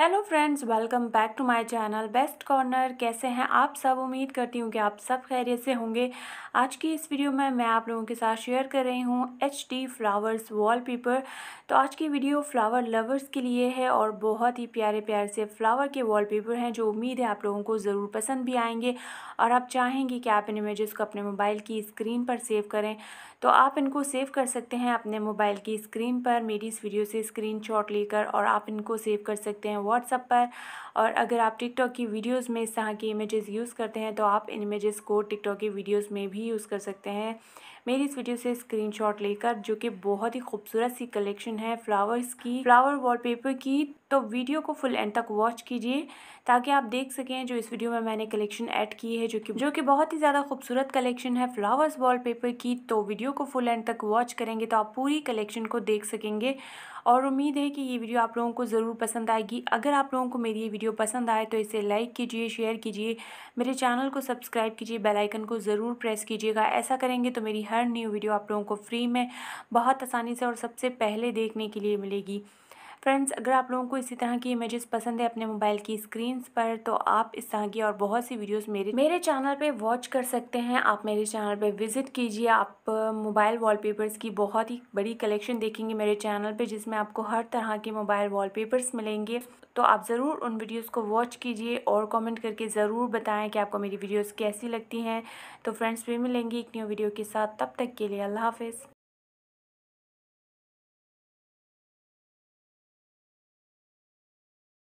hello friends welcome back to my channel best corner कैसे हैं आप सब उम्मीद करती हूँ कि आप सब खैरियत से होंगे आज की इस वीडियो में मैं आप लोगों के साथ शेयर कर रही हूँ एच डी फ्लावर्स वॉलपेपर तो आज की वीडियो फ्लावर लवर्स के लिए है और बहुत ही प्यारे प्यारे से फ्लावर के वॉलपेपर हैं जो उम्मीद है आप लोगों को ज़रूर पसंद भी आएंगे और आप चाहेंगे कि आप इन इमेज़ को अपने मोबाइल की स्क्रीन पर सेव करें तो आप इनको सेव कर सकते हैं अपने मोबाइल की स्क्रीन पर मेरी इस वीडियो से स्क्रीन लेकर और आप इनको सेव कर सकते हैं व्हाट्सअप पर और अगर आप टिकटॉक की वीडियोस में इस तरह की इमेजेस यूज़ करते हैं तो आप इन इमेजेस को टिकटॉक की वीडियोस में भी यूज़ कर सकते हैं मेरी इस वीडियो से स्क्रीनशॉट लेकर जो कि बहुत ही खूबसूरत सी कलेक्शन है फ्लावर्स की फ्लावर वॉलपेपर की तो वीडियो को फुल एंड तक वॉच कीजिए ताकि आप देख सकें जो इस वीडियो में मैंने कलेक्शन ऐड की है जो कि जो कि बहुत ही ज़्यादा खूबसूरत कलेक्शन है फ्लावर्स वॉलपेपर की तो वीडियो को फुल एंड तक वॉच करेंगे तो आप पूरी कलेक्शन को देख सकेंगे और उम्मीद है कि ये वीडियो आप लोगों को ज़रूर पसंद आएगी अगर आप लोगों को मेरी ये वीडियो पसंद आए तो इसे लाइक कीजिए शेयर कीजिए मेरे चैनल को सब्सक्राइब कीजिए बेल आइकन को ज़रूर प्रेस कीजिएगा ऐसा करेंगे तो मेरी हर न्यू वीडियो आप लोगों को फ्री में बहुत आसानी से और सबसे पहले देखने के लिए मिलेगी फ्रेंड्स अगर आप लोगों को इसी तरह की इमेजेस पसंद है अपने मोबाइल की स्क्रीन पर तो आप इस तरह की और बहुत सी वीडियोस मेरे मेरे चैनल पे वॉच कर सकते हैं आप मेरे चैनल पे विजिट कीजिए आप मोबाइल वॉलपेपर्स की बहुत ही बड़ी कलेक्शन देखेंगे मेरे चैनल पे जिसमें आपको हर तरह के मोबाइल वॉल मिलेंगे तो आप ज़रूर उन वीडियोस को वॉच कीजिए और कमेंट करके ज़रूर बताएं कि आपको मेरी वीडियोस कैसी लगती हैं तो फ्रेंड्स भी मिलेंगी एक न्यू वीडियो के साथ तब तक के लिए अल्लाह हाफिज़